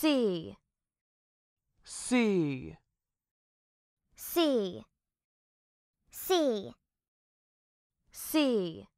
C C C C C